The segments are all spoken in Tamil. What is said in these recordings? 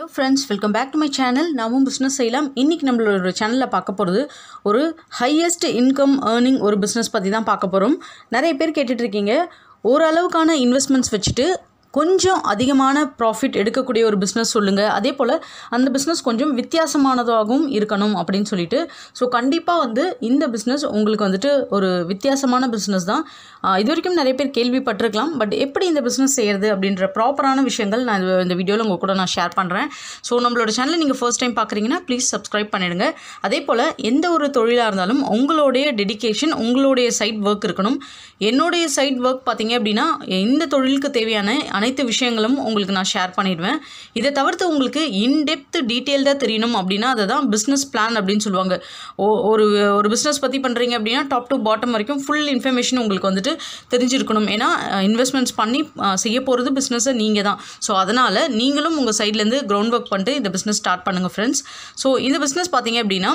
hello friends welcome back to my channel நாமும் பிஸ்னஸ் செய்யலாம் இன்றைக்கி நம்மளோட ஒரு சேனலில் பார்க்க போகிறது ஒரு ஹையஸ்ட் இன்கம் ஏர்னிங் ஒரு பிஸ்னஸ் பற்றி தான் பார்க்க போகிறோம் நிறைய பேர் கேட்டுட்ருக்கீங்க ஓரளவுக்கான இன்வெஸ்ட்மெண்ட்ஸ் வச்சுட்டு கொஞ்சம் அதிகமான ப்ராஃபிட் எடுக்கக்கூடிய ஒரு பிஸ்னஸ் சொல்லுங்கள் அதே போல் அந்த பிஸ்னஸ் கொஞ்சம் வித்தியாசமானதாகவும் இருக்கணும் அப்படின்னு சொல்லிட்டு ஸோ கண்டிப்பாக வந்து இந்த பிஸ்னஸ் உங்களுக்கு வந்துட்டு ஒரு வித்தியாசமான பிஸ்னஸ் தான் இது வரைக்கும் நிறைய பேர் கேள்விப்பட்டிருக்கலாம் பட் எப்படி இந்த பிஸ்னஸ் செய்கிறது அப்படின்ற ப்ராப்பரான விஷயங்கள் நான் இந்த வீடியோவில் உங்கள் கூட நான் ஷேர் பண்ணுறேன் ஸோ நம்மளோட சேனலை நீங்கள் ஃபர்ஸ்ட் டைம் பார்க்குறீங்கன்னா ப்ளீஸ் சப்ஸ்கிரைப் பண்ணிடுங்க அதே போல் எந்த ஒரு தொழிலாக இருந்தாலும் உங்களுடைய டெடிக்கேஷன் உங்களுடைய சைட் ஒர்க் இருக்கணும் என்னுடைய சைட் ஒர்க் பார்த்தீங்க அப்படின்னா இந்த தொழிலுக்கு தேவையான அனைத்து விஷயங்களும் உங்களுக்கு நான் ஷேர் பண்ணிடுவேன் இதை தவிர்த்து உங்களுக்கு இன்டெப்த் டீட்டெயில்டாக தெரியணும் அப்படின்னா அதை தான் பிஸ்னஸ் பிளான் அப்படின்னு சொல்லுவாங்க ஒரு ஒரு பிஸ்னஸ் பற்றி பண்ணுறீங்க அப்படின்னா டாப் டு பாட்டம் வரைக்கும் ஃபுல் இன்ஃபர்மேஷன் உங்களுக்கு வந்துட்டு தெரிஞ்சிருக்கணும் ஏன்னா இன்வெஸ்ட்மெண்ட்ஸ் பண்ணி செய்ய போகிறது பிஸ்னஸை நீங்கள் தான் ஸோ அதனால் நீங்களும் உங்கள் சைட்லேருந்து கிரவுண்ட் ஒர்க் பண்ணிட்டு இந்த பிஸ்னஸ் ஸ்டார்ட் பண்ணுங்கள் ஃப்ரெண்ட்ஸ் ஸோ இந்த பிஸ்னஸ் பார்த்தீங்க அப்படின்னா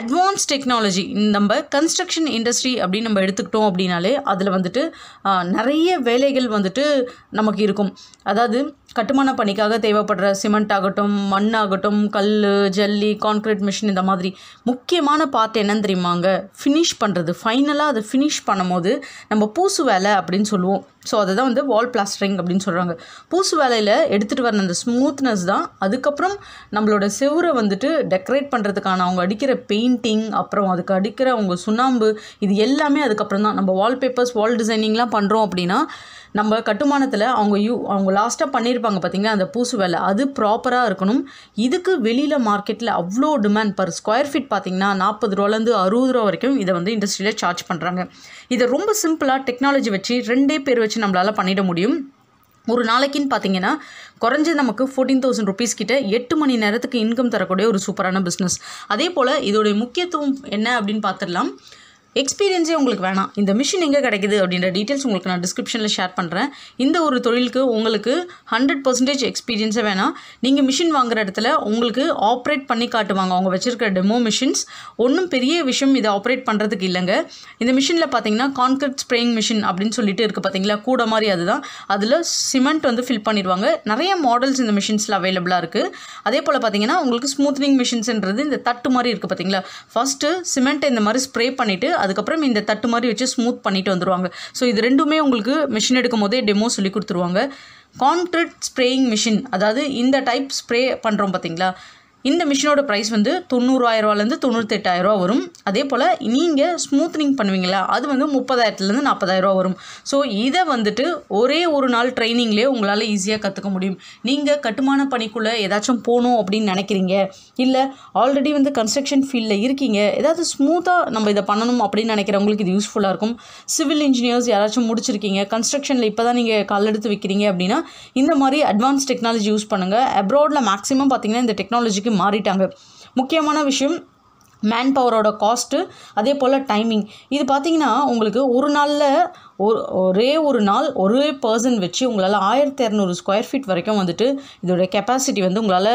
அட்வான்ஸ் டெக்னாலஜி நம்ம கன்ஸ்ட்ரக்ஷன் இண்டஸ்ட்ரி அப்படின்னு நம்ம எடுத்துக்கிட்டோம் அப்படின்னாலே அதில் வந்துட்டு நிறைய வேலைகள் வந்துட்டு நமக்கு இருக்கும் இருக்கும் அதாவது கட்டுமான பணிக்காக தேவைப்படுற சிமெண்ட் ஆகட்டும் மண் ஆகட்டும் கல் ஜல்லி கான்க்ரீட் மிஷின் இந்த மாதிரி முக்கியமான பார்ட் என்னன்னு தெரியுமாங்க ஃபினிஷ் பண்ணுறது ஃபைனலாக அதை ஃபினிஷ் பண்ணும்போது நம்ம பூசு வேலை அப்படின்னு சொல்லுவோம் ஸோ அதை தான் வந்து வால் பிளாஸ்டரிங் அப்படின்னு சொல்கிறாங்க பூசு வேலையில் எடுத்துகிட்டு வர அந்த ஸ்மூத்னஸ் தான் அதுக்கப்புறம் நம்மளோட செவரை வந்துட்டு டெக்கரேட் பண்ணுறதுக்கான அவங்க அடிக்கிற பெயிண்டிங் அப்புறம் அதுக்கு அடிக்கிற அவங்க சுண்ணாம்பு இது எல்லாமே அதுக்கப்புறம் தான் நம்ம வால்பேப்பர்ஸ் வால் டிசைனிங்லாம் பண்ணுறோம் அப்படின்னா நம்ம கட்டுமானத்தில் அவங்க யூ அவங்க லாஸ்ட்டாக பண்ணியிருப்பாங்க பார்த்திங்களா அந்த பூசு வேலை அது ப்ராப்பராக இருக்கணும் இதுக்கு வெளியில் மார்க்கெட்டில் அவ்வளோ டிமாண்ட் பர் ஸ்கொயர் ஃபீட் பார்த்திங்கன்னா நாற்பது ரூபாலேருந்து அறுபது ரூபா வரைக்கும் இதை வந்து இண்டஸ்ட்ரியில் சார்ஜ் பண்ணுறாங்க இதை ரொம்ப சிம்பிளாக டெக்னாலஜி வச்சு ரெண்டே பேர் வச்சு நம்மளால் பண்ணிட முடியும் ஒரு நாளைக்குன்னு பார்த்தீங்கன்னா குறைஞ்சது நமக்கு ஃபோர்டீன் தௌசண்ட் ருபீஸ் கிட்ட எட்டு மணி நேரத்துக்கு இன்கம் தரக்கூடிய ஒரு சூப்பரான பிஸ்னஸ் அதே போல் இதோடைய முக்கியத்துவம் என்ன அப்படின்னு பார்த்துடலாம் எக்ஸ்பீரியன்ஸே உங்களுக்கு வேணாம் இந்த மிஷின் எங்கே கிடைக்குது அப்படின்ற டீட்டெயில்ஸ் உங்களுக்கு நான் டிஸ்கிரிப்ஷனில் ஷேர் பண்ணுறேன் இந்த ஒரு தொழிலுக்கு உங்களுக்கு ஹண்ட்ரட் பர்சன்டேஜ் எக்ஸ்பீரியன்ஸே வேணாம் நீங்கள் மிஷின் வாங்குற இடத்துல உங்களுக்கு ஆப்ரேட் பண்ணி காட்டுவாங்க அவங்க வச்சுருக்கிற டெமோ மிஷின்ஸ் ஒன்றும் பெரிய விஷயம் இதை ஆப்ரேட் பண்ணுறதுக்கு இல்லைங்க இந்த மிஷினில் பார்த்தீங்கன்னா கான்கிரீட் ஸ்ப்ரேயிங் மிஷின் அப்படின்னு சொல்லிட்டு இருக்குது பார்த்தீங்களா கூட மாதிரி அதுதான் அதில் சிமெண்ட் வந்து ஃபில் பண்ணிடுவாங்க நிறைய மாடல்ஸ் இந்த மிஷின்ஸில் அவைலபிளாக இருக்குது அதே போல் பார்த்தீங்கன்னா உங்களுக்கு ஸ்மூத்னிங் மிஷின்ஸ்ன்றது இந்த தட்டு மாதிரி இருக்குது பார்த்தீங்களா ஃபஸ்ட்டு சிமெண்ட் இந்த மாதிரி ஸ்ப்ரே பண்ணிவிட்டு அதுக்கப்புறம் இந்த தட்டு மாதிரி வச்சு ஸ்மூத் பண்ணிட்டு வந்துடுவாங்க ஸோ இது ரெண்டுமே உங்களுக்கு மிஷின் எடுக்கும் போதே டெமோ சொல்லி கொடுத்துருவாங்க கான்க்ரீட் ஸ்ப்ரேயிங் மிஷின் அதாவது இந்த டைப் ஸ்ப்ரே பண்ணுறோம் பார்த்தீங்களா இந்த மிஷினோட ப்ரைஸ் வந்து தொண்ணூறாயிரரூவாலேருந்து தொண்ணூத்தெட்டாயிரரூவா வரும் அதே போல் நீங்கள் ஸ்மூத்னிங் பண்ணுவீங்களா அது வந்து முப்பதாயிரத்துலேருந்து நாற்பதாயிரரூவா வரும் ஸோ இதை வந்துட்டு ஒரே ஒரு நாள் ட்ரைனிங்லேயே உங்களால் ஈஸியாக கற்றுக்க முடியும் நீங்கள் கட்டுமான பணிக்குள்ளே ஏதாச்சும் போகணும் அப்படின்னு நினைக்கிறீங்க இல்லை ஆல்ரெடி வந்து கன்ஸ்ட்ரக்ஷன் ஃபீல்டில் இருக்கீங்க ஏதாவது ஸ்மூத்தாக நம்ம இதை பண்ணணும் அப்படின்னு நினைக்கிறவங்களுக்கு இது யூஸ்ஃபுல்லாக இருக்கும் சிவில் இன்ஜினியர்ஸ் யாராச்சும் முடிச்சிருக்கீங்க கன்ஸ்ட்ரக்ஷனில் இப்போ தான் நீங்கள் எடுத்து வைக்கிறீங்க அப்படின்னா இந்த மாதிரி அட்வான்ஸ் டெக்னாலஜி யூஸ் பண்ணுங்கள் அப்ராடில் மேக்ஸிமம் பார்த்தீங்கன்னா இந்த டெக்னாலஜிக்கு மாறிட்டாங்க முக்கியமான விஷயம் மேன் பவரோட காஸ்ட்டு அதே போல் டைமிங் இது பார்த்திங்கன்னா உங்களுக்கு ஒரு நாளில் ஒரே ஒரு நாள் ஒரே பர்சன் வச்சு உங்களால் ஆயிரத்தி இரநூறு ஸ்கொயர் ஃபீட் வரைக்கும் வந்துட்டு இதோடைய கெப்பாசிட்டி வந்து உங்களால்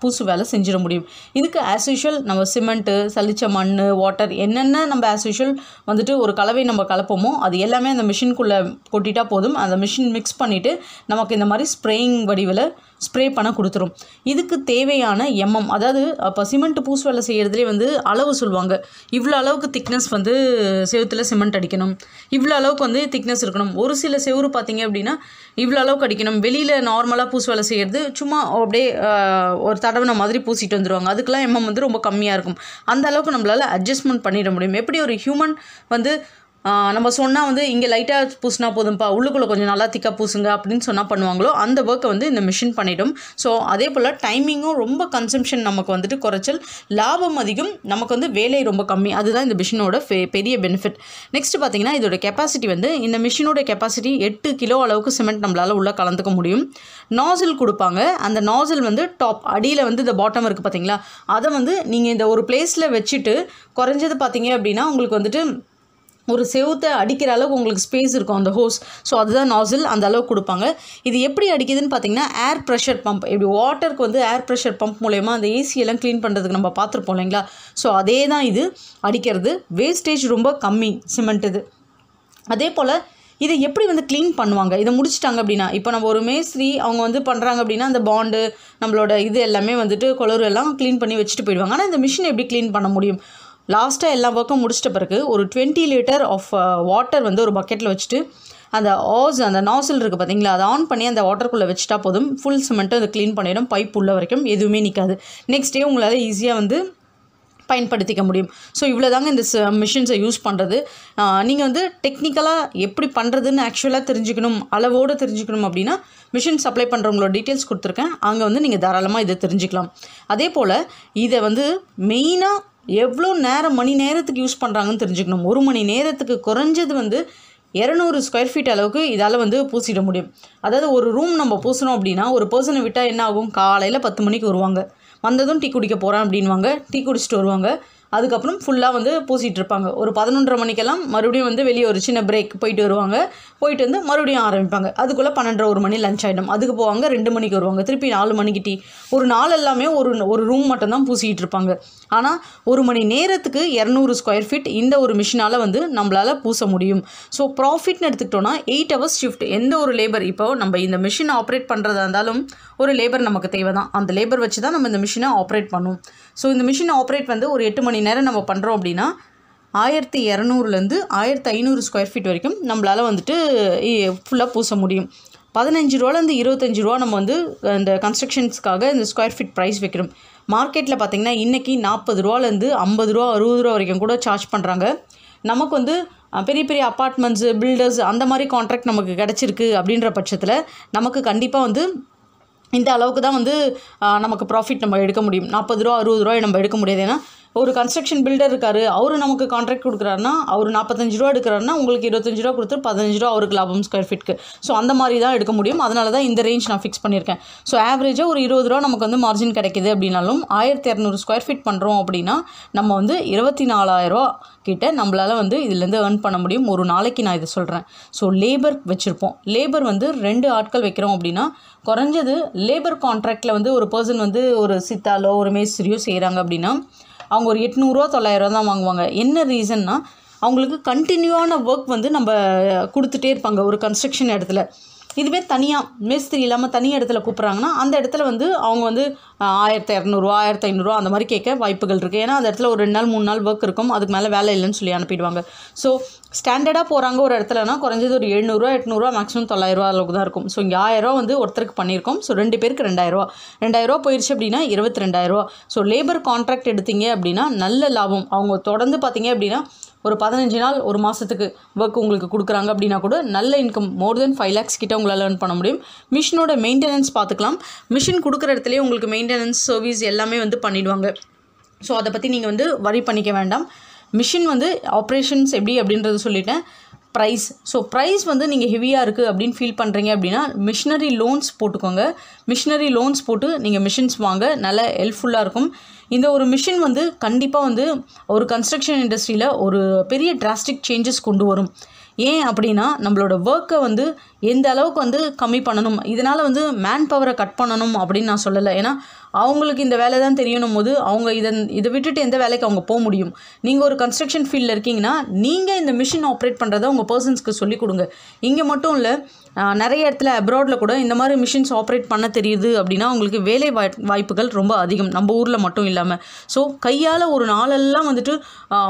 பூசு வேலை செஞ்சிட முடியும் இதுக்கு ஆஸ் யூஷுவல் நம்ம சிமெண்ட்டு சளிச்ச மண் வாட்டர் என்னென்ன நம்ம ஆஸ் யூஷுவல் வந்துட்டு ஒரு கலவை நம்ம கலப்போமோ அது எல்லாமே அந்த மிஷின்குள்ளே கொட்டிட்டா போதும் அந்த மிஷின் மிக்ஸ் பண்ணிவிட்டு நமக்கு இந்த மாதிரி ஸ்ப்ரேயிங் வடிவில் ஸ்ப்ரே பண்ண கொடுத்துரும் இதுக்கு தேவையான எம்எம் அதாவது அப்போ சிமெண்ட் பூசு வேலை செய்கிறதுலே வந்து அளவு சொல்லுவாங்க இவ்வளோ அளவுக்கு திக்னஸ் வந்து செவத்தில் சிமெண்ட் அடிக்கணும் இவ்வளோ அளவுக்கு வந்து வந்து திக்னஸ் இருக்கணும் ஒரு சில செவரு பார்த்தீங்க அப்படின்னா இவ்வளோ அளவுக்கு அடிக்கணும் வெளியில் நார்மலாக பூசு வேலை செய்கிறது சும்மா அப்படியே ஒரு தடவை மாதிரி பூசிட்டு வந்துடுவாங்க அதுக்கெலாம் எம்எம் வந்து ரொம்ப கம்மியாக இருக்கும் அந்த அளவுக்கு நம்மளால் அட்ஜஸ்ட்மெண்ட் பண்ணிட முடியும் எப்படி ஒரு ஹியூமன் வந்து நம்ம சொன்னால் வந்து இங்கே லைட்டாக பூசினா போதும்ப்பா உள்ளுக்குள்ளே கொஞ்சம் நல்லா திக்காக பூசுங்க அப்படின்னு சொன்னால் பண்ணுவாங்களோ அந்த ஒர்க்கை வந்து இந்த மிஷின் பண்ணிடும் ஸோ அதே போல் டைமிங்கும் ரொம்ப கன்சம்ஷன் நமக்கு வந்துட்டு குறைச்சல் லாபம் அதிகம் நமக்கு வந்து வேலை ரொம்ப கம்மி அதுதான் இந்த மிஷினோட பெரிய பெனிஃபிட் நெக்ஸ்ட் பார்த்தீங்கன்னா இதோட கெப்பாசிட்டி வந்து இந்த மிஷினோட கெப்பாசிட்டி எட்டு கிலோ அளவுக்கு சிமெண்ட் நம்மளால் உள்ளே கலந்துக்க முடியும் நாசில் கொடுப்பாங்க அந்த நாசில் வந்து டாப் அடியில் வந்து இந்த பாட்டம் இருக்குது பார்த்தீங்களா அதை வந்து நீங்கள் இந்த ஒரு பிளேஸில் வச்சுட்டு குறைஞ்சது பார்த்தீங்க அப்படின்னா உங்களுக்கு வந்துட்டு ஒரு செவத்தை அடிக்கிற அளவுக்கு உங்களுக்கு ஸ்பேஸ் இருக்கும் அந்த ஹோஸ் ஸோ அதுதான் நாசில் அந்த அளவுக்கு கொடுப்பாங்க இது எப்படி அடிக்குதுன்னு பார்த்தீங்கன்னா ஏர் ப்ரெஷர் பம்ப் இப்படி வாட்டருக்கு வந்து ஏர் ப்ரெஷர் பம்ப் மூலயமா அந்த ஏசியெல்லாம் க்ளீன் பண்ணுறதுக்கு நம்ம பார்த்துருப்போம் இல்லைங்களா ஸோ அதே தான் இது அடிக்கிறது வேஸ்டேஜ் ரொம்ப கம்மி சிமெண்ட் இது அதே போல் இதை எப்படி வந்து க்ளீன் பண்ணுவாங்க இதை முடிச்சிட்டாங்க அப்படின்னா இப்போ நம்ம ஒரு மேஸ்திரி அவங்க வந்து பண்ணுறாங்க அப்படின்னா அந்த பாண்டு நம்மளோட இது எல்லாமே வந்துட்டு குளறு எல்லாம் க்ளீன் பண்ணி வச்சுட்டு போயிடுவாங்க ஆனால் இந்த மிஷின் எப்படி க்ளீன் பண்ண முடியும் லாஸ்ட்டாக எல்லா ஒர்க்கும் முடிச்சிட்ட பிறகு ஒரு டுவெண்ட்டி லிட்டர் ஆஃப் வாட்டர் வந்து ஒரு பக்கெட்டில் வச்சுட்டு அந்த ஆஸ் அந்த நாசில் இருக்குது பார்த்தீங்களா அதை ஆன் பண்ணி அந்த வாட்டருக்குள்ளே வச்சுட்டா போதும் ஃபுல் சிமெண்ட்டும் அதை க்ளீன் பண்ணிடும் பைப் உள்ள வரைக்கும் எதுவுமே நிற்காது நெக்ஸ்ட் டே உங்களால் ஈஸியாக வந்து பயன்படுத்திக்க முடியும் ஸோ இவ்வளோ தாங்க இந்த மிஷின்ஸை யூஸ் பண்ணுறது நீங்கள் வந்து டெக்னிக்கலாக எப்படி பண்ணுறதுன்னு ஆக்சுவலாக தெரிஞ்சுக்கணும் அளவோடு தெரிஞ்சுக்கணும் அப்படின்னா மிஷின் சப்ளை பண்ணுறவங்களோட டீட்டெயில்ஸ் கொடுத்துருக்கேன் அங்கே வந்து நீங்கள் தாராளமாக இதை தெரிஞ்சுக்கலாம் அதே போல் இதை வந்து மெயினாக எவ்வளோ நேரம் மணி நேரத்துக்கு யூஸ் பண்ணுறாங்கன்னு தெரிஞ்சுக்கணும் ஒரு மணி நேரத்துக்கு குறைஞ்சது வந்து இரநூறு ஸ்கொயர் ஃபீட் அளவுக்கு இதால் வந்து பூசிட முடியும் அதாவது ஒரு ரூம் நம்ம பூசணும் அப்படின்னா ஒரு பர்சனை விட்டால் என்ன ஆகும் காலையில் பத்து மணிக்கு வருவாங்க வந்ததும் டீ குடிக்க போகிறேன் அப்படின்வாங்க டீ குடிச்சிட்டு வருவாங்க அதுக்கப்புறம் ஃபுல்லாக வந்து பூசிகிட்டு இருப்பாங்க ஒரு பதினொன்றரை மணிக்கெல்லாம் மறுபடியும் வந்து வெளியே ஒரு சின்ன பிரேக் போயிட்டு வருவாங்க போயிட்டு வந்து மறுபடியும் ஆரம்பிப்பாங்க அதுக்குள்ளே பன்னெண்டரை ஒரு மணி லஞ்ச் ஆகிடும் அதுக்கு போவாங்க ரெண்டு மணிக்கு வருவாங்க திருப்பி நாலு மணிக்கு டீ ஒரு நாள் எல்லாமே ஒரு ஒரு ரூம் மட்டும்தான் பூசிக்கிட்டு இருப்பாங்க ஆனால் ஒரு மணி நேரத்துக்கு இரநூறு ஸ்கொயர் ஃபீட் இந்த ஒரு மிஷினால் வந்து நம்மளால் பூச முடியும் ஸோ ப்ராஃபிட்னு எடுத்துக்கிட்டோன்னா எயிட் ஹவர்ஸ் ஷிஃப்ட் எந்த ஒரு லேபர் இப்போ நம்ம இந்த மிஷின் ஆப்ரேட் பண்ணுறதா இருந்தாலும் ஒரு லேபர் நமக்கு தேவை தான் அந்த லேபர் வச்சு தான் நம்ம இந்த மிஷினை ஆப்ரேட் பண்ணும் ஸோ இந்த மிஷினை ஆப்ரேட் வந்து ஒரு எட்டு மணி நேரம் நம்ம பண்ணுறோம் அப்படின்னா ஆயிரத்தி இரநூறுலேருந்து ஆயிரத்தி ஐநூறு ஸ்கொயர் ஃபீட் வரைக்கும் நம்மளால் வந்துட்டு ஃபுல்லாக பூச முடியும் பதினஞ்சு ரூபாலேருந்து இருபத்தஞ்சி ரூபா நம்ம வந்து இந்த கன்ஸ்ட்ரக்ஷன்ஸ்க்காக இந்த ஸ்கொயர் ஃபீட் ப்ரைஸ் வைக்கிறோம் மார்க்கெட்டில் பார்த்திங்கன்னா இன்றைக்கி நாற்பது ரூபாலேருந்து ஐம்பது ரூபா அறுபது ரூபா வரைக்கும் கூட சார்ஜ் பண்ணுறாங்க நமக்கு வந்து பெரிய பெரிய அப்பார்ட்மெண்ட்ஸு பில்டர்ஸ் அந்த மாதிரி கான்ட்ராக்ட் நமக்கு கிடச்சிருக்கு அப்படின்ற பட்சத்தில் நமக்கு கண்டிப்பாக வந்து இந்த அளவுக்கு தான் வந்து நமக்கு ப்ராஃபிட் நம்ம எடுக்க முடியும் நாற்பது ரூபா அறுபது ரூபாய் நம்ம எடுக்க முடியாது ஏன்னா ஒரு கன்ஸ்ட்ரக்ஷன் பில்டர் இருக்கார் அவர் நமக்கு கான்ட்ராக்ட் கொடுக்குறாருன்னா அவர் நாற்பத்தஞ்சு ரூபா எடுக்கிறாருன்னா உங்களுக்கு இருபத்தஞ்சு ரூபா கொடுத்து பதினஞ்சு ரூபா அவருக்கு லாபம் ஸ்கொயர் ஃபீட்க்கு ஸோ அந்த மாதிரி தான் எடுக்க முடியும் அதனால தான் இந்த ரேஞ்ச் நான் ஃபிக்ஸ் பண்ணியிருக்கேன் ஸோ ஆவரேஜாக ஒரு இருபது ரூபா நமக்கு வந்து மார்ஜின் கிடைக்கிது அப்படின்னாலும் ஆயிரத்தி இரநூறு ஸ்கொயர் ஃபீட் பண்ணுறோம் அப்படின்னா நம்ம வந்து இருபத்தி நாலாயிரரூவா கிட்ட நம்மளால் வந்து இதுலேருந்து ஏர்ன் பண்ண முடியும் ஒரு நாளைக்கு நான் இதை சொல்கிறேன் ஸோ லேபர் வச்சுருப்போம் லேபர் வந்து ரெண்டு ஆட்கள் வைக்கிறோம் அப்படின்னா குறைஞ்சது லேபர் கான்ட்ராக்டில் வந்து ஒரு பர்சன் வந்து ஒரு சித்தாலோ ஒரு மேஸ்திரியோ செய்கிறாங்க அப்படின்னா அவங்க ஒரு எட்நூறுரூவா தொள்ளாயிரரூவா தான் வாங்குவாங்க என்ன ரீசன்னா அவங்களுக்கு கண்டினியூவான ஒர்க் வந்து நம்ம கொடுத்துட்டே இருப்பாங்க ஒரு கன்ஸ்ட்ரக்ஷன் இடத்துல இதுவே தனியாக மேஸ்திரி இல்லாமல் தனி இடத்துல கூப்பிட்றாங்கன்னா அந்த இடத்துல வந்து அவங்க வந்து ஆயிரத்தி இரநூறுவா ஆயிரத்தி ஐநூறுரூவா அந்த மாதிரி கேட்க வாய்ப்புகள் இருக்குது ஏன்னா அந்த இடத்துல ஒரு ரெண்டு நாள் மூணு நாள் ஒர்க் இருக்கும் அதுக்கு மேலே வேலை இல்லைன்னு சொல்லி அனுப்பிடுவாங்க ஸோ ஸ்டாண்டர்டாக போகிறாங்க ஒரு இடத்துலனா குறைஞ்சது ஒரு எழுநூறுவா எட்நூறுவா மேக்ஸிமம் தொள்ளாயிரரூவா அளவுக்கு தான் இருக்கும் ஸோ இங்கே ஆயிரரூவா வந்து ஒருத்தருக்கு பண்ணியிருக்கோம் ஸோ ரெண்டு பேருக்கு ரெண்டாயிரரூவா ரெண்டாயிரரூவா போயிடுச்சு அப்படின்னா இருபத்தி ரெண்டாயிரரூவா ஸோ லேபர் கான்ட்ராக்ட் எடுத்தீங்க அப்படின்னா நல்ல லாபம் அவங்க தொடர்ந்து பார்த்தீங்க அப்படின்னா ஒரு பதினஞ்சு நாள் ஒரு மாதத்துக்கு ஒர்க் உங்களுக்கு கொடுக்குறாங்க அப்படின்னா கூட நல்ல income more than five lakhs கிட்ட உங்களால் லேர்ன் பண்ண முடியும் மிஷினோட மெயின்டெனன்ஸ் பார்த்துக்கலாம் மிஷின் கொடுக்குற இடத்துலேயே உங்களுக்கு மெயின்டெனன்ஸ் சர்வீஸ் எல்லாமே வந்து பண்ணிவிடுவாங்க ஸோ அதை பற்றி நீங்கள் வந்து வரி பண்ணிக்க வேண்டாம் மிஷின் வந்து ஆப்ரேஷன்ஸ் எப்படி அப்படின்றத சொல்லிட்டேன் ப்ரைஸ் ஸோ ப்ரைஸ் வந்து நீங்கள் ஹெவியாக இருக்குது அப்படின்னு ஃபீல் பண்ணுறீங்க அப்படின்னா மிஷினரி லோன்ஸ் போட்டுக்கோங்க மிஷினரி லோன்ஸ் போட்டு நீங்கள் மிஷின்ஸ் வாங்க நல்ல ஹெல்ப்ஃபுல்லாக இருக்கும் இந்த ஒரு மிஷின் வந்து கண்டிப்பாக வந்து ஒரு கன்ஸ்ட்ரக்ஷன் இண்டஸ்ட்ரியில் ஒரு பெரிய டிராஸ்டிக் சேஞ்சஸ் கொண்டு வரும் ஏன் அப்படின்னா நம்மளோட ஒர்க்கை வந்து எந்த அளவுக்கு வந்து கம்மி பண்ணணும் இதனால் வந்து மேன் பவரை கட் பண்ணணும் அப்படின்னு நான் சொல்லலை ஏன்னா அவங்களுக்கு இந்த வேலை தான் தெரியணும் போது அவங்க இதை இதை விட்டுட்டு எந்த வேலைக்கு அவங்க போக முடியும் நீங்கள் ஒரு கன்ஸ்ட்ரக்ஷன் ஃபீல்டில் இருக்கீங்கன்னா நீங்கள் இந்த மிஷின் ஆப்ரேட் பண்ணுறதை உங்கள் பர்சன்ஸ்க்கு சொல்லிக் கொடுங்க இங்கே மட்டும் இல்லை நிறைய இடத்துல அப்ராடில் கூட இந்த மாதிரி மிஷின்ஸ் ஆப்ரேட் பண்ண தெரியுது அப்படின்னா அவங்களுக்கு வேலை வாய் வாய்ப்புகள் ரொம்ப அதிகம் நம்ம ஊரில் மட்டும் இல்லாமல் ஸோ கையால் ஒரு நாளெல்லாம் வந்துட்டு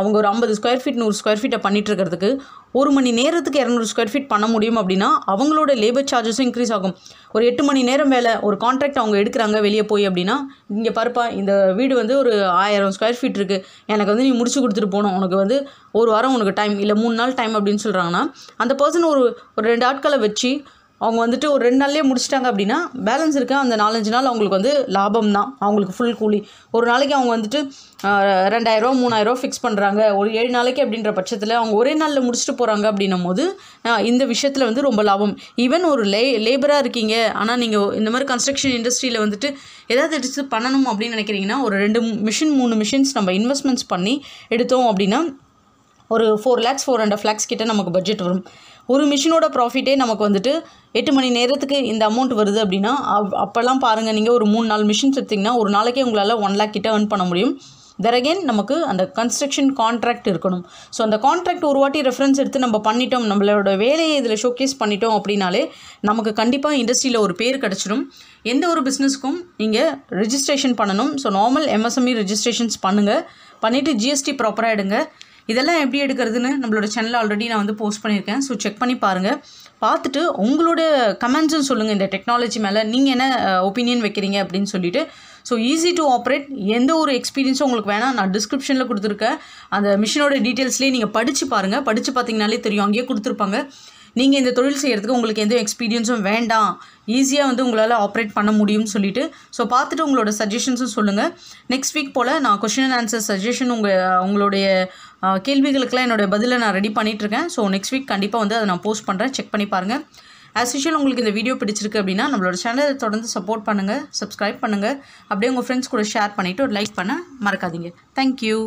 அவங்க ஒரு ஐம்பது ஸ்கொயர் ஃபீட் நூறு ஸ்கொயர் ஃபீட்டை பண்ணிகிட்டு இருக்கிறதுக்கு ஒரு மணி நேரத்துக்கு இரநூறு ஸ்கொயர் ஃபீட் பண்ண முடியும் அப்படின்னா அவங்களோட லேபர் சார்ஜஸும் இன்க்ரீஸ் ஆகும் ஒரு எட்டு மணி நேரம் வேலை ஒரு கான்ட்ராக்ட் அவங்க எடுக்கிறாங்க வெளியே போய் அப்படின்னா இங்கே பருப்பா இந்த வீடு வந்து ஒரு ஆயிரம் ஸ்கொயர் ஃபீட் இருக்குது எனக்கு வந்து நீ முடிச்சு கொடுத்துட்டு போகணும் உனக்கு வந்து ஒரு வாரம் உனக்கு டைம் இல்லை மூணு நாள் டைம் அப்படின்னு சொல்கிறாங்கன்னா அந்த பர்சன் ஒரு ஒரு ரெண்டு ஆட்களை வச்சு அவங்க வந்துட்டு ஒரு ரெண்டு நாள்லேயே முடிச்சிட்டாங்க அப்படின்னா பேலன்ஸ் இருக்க அந்த நாலஞ்சு நாள் அவங்களுக்கு வந்து லாபம் தான் அவங்களுக்கு ஃபுல் கூலி ஒரு நாளைக்கு அவங்க வந்துட்டு ரெண்டாயிரரூவா மூணாயிரரூவா ஃபிக்ஸ் பண்ணுறாங்க ஒரு ஏழு நாளைக்கு அப்படின்ற பட்சத்தில் அவங்க ஒரே நாளில் முடிச்சுட்டு போகிறாங்க அப்படின்னும் போது இந்த விஷயத்தில் வந்து ரொம்ப லாபம் ஈவன் ஒரு லே லேபராக இருக்கீங்க ஆனால் நீங்கள் இந்த மாதிரி கன்ஸ்ட்ரக்ஷன் இண்டஸ்ட்ரியில் வந்துட்டு ஏதாவது எடுத்து பண்ணணும் அப்படின்னு நினைக்கிறீங்கன்னா ஒரு ரெண்டு மிஷின் மூணு மிஷின்ஸ் நம்ம இன்வெஸ்ட்மெண்ட்ஸ் பண்ணி எடுத்தோம் அப்படின்னா ஒரு four lakhs four hundred lakhs கிட்டே நமக்கு பட்ஜெட் வரும் ஒரு மிஷினோட ப்ராஃபிட்டே நமக்கு வந்துட்டு எட்டு மணி நேரத்துக்கு இந்த அமௌண்ட் வருது அப்படின்னா அப்போல்லாம் பாருங்கள் நீங்கள் ஒரு மூணு நாலு மிஷின்ஸ் எடுத்திங்கன்னா ஒரு நாளைக்கே உங்களால் ஒன் லேக் கிட்ட ஏர்ன் பண்ண முடியும் தரகேன் நமக்கு அந்த கன்ஸ்ட்ரக்ஷன் கான்ட்ராக்ட் இருக்கணும் ஸோ அந்த கான்ட்ராக்ட் ஒரு வாட்டி ரெஃபரன்ஸ் எடுத்து நம்ம பண்ணிட்டோம் நம்மளோட வேலையை இதில் ஷோகேஸ் பண்ணிட்டோம் அப்படின்னாலே நமக்கு கண்டிப்பாக இண்டஸ்ட்ரியில் ஒரு பேர் கிடச்சிடும் எந்த ஒரு பிஸ்னஸ்க்கும் நீங்கள் ரிஜிஸ்ட்ரேஷன் பண்ணணும் ஸோ நார்மல் எம்எஸ்எம்இ ரிஜிஸ்ட்ரேஷன்ஸ் பண்ணுங்கள் பண்ணிவிட்டு ஜிஎஸ்டி ப்ராப்பராக எடுங்க இதெல்லாம் எப்படி எடுக்கிறதுன்னு நம்மளோட சேனலில் ஆல்ரெடி நான் வந்து போஸ்ட் பண்ணியிருக்கேன் ஸோ செக் பண்ணி பாருங்கள் பார்த்துட்டு உங்களோட கமெண்ட்ஸும் சொல்லுங்கள் இந்த டெக்னாலஜி மேலே நீங்கள் என்ன ஒப்பீனியன் வைக்கிறீங்க அப்படின்னு சொல்லிட்டு ஸோ ஈஸி டு ஆப்ரேட் எந்த ஒரு எக்ஸ்பீரியன்ஸும் உங்களுக்கு வேணால் நான் டிஸ்கிரிப்ஷனில் கொடுத்துருக்கேன் அந்த மிஷினோட டீட்டெயில்ஸ்லேயே நீங்கள் படித்து பாருங்கள் படித்து பார்த்தீங்கனாலே தெரியும் அங்கேயே கொடுத்துருப்பாங்க நீங்கள் இந்த தொழில் செய்கிறதுக்கு உங்களுக்கு எந்த எக்ஸ்பீரியன்ஸும் வேண்டாம் ஈஸியாக வந்து உங்களால் ஆப்ரேட் பண்ண முடியும்னு சொல்லிவிட்டு ஸோ பார்த்துட்டு உங்களோட சஜஷன்ஸும் சொல்லுங்கள் நெக்ஸ்ட் வீக் போல் நான் கொஷின் அண்ட் ஆன்சர் சஜஷன் உங்கள் உங்களுடைய கேள்விகளுக்கெல்லாம் என்னோடய பதிலை நான் ரெடி பண்ணிகிட்ருக்கேன் ஸோ நெக்ஸ்ட் வீக் கண்டிப்பாக வந்து அதை நான் போஸ்ட் பண்ணுறேன் செக் பண்ணி பாருங்கள் ஆஸ் யூஷுவல் உங்களுக்கு இந்த வீடியோ பிடிச்சிருக்கு அப்படின்னா நம்மளோட சேனலை தொடர்ந்து சப்போர்ட் பண்ணுங்கள் சப்ஸ்கிரைப் பண்ணுங்கள் அப்படியே உங்கள் ஃப்ரெண்ட்ஸ் கூட ஷேர் பண்ணிவிட்டு ஒரு லைக் பண்ண மறக்காதீங்க தேங்க்யூ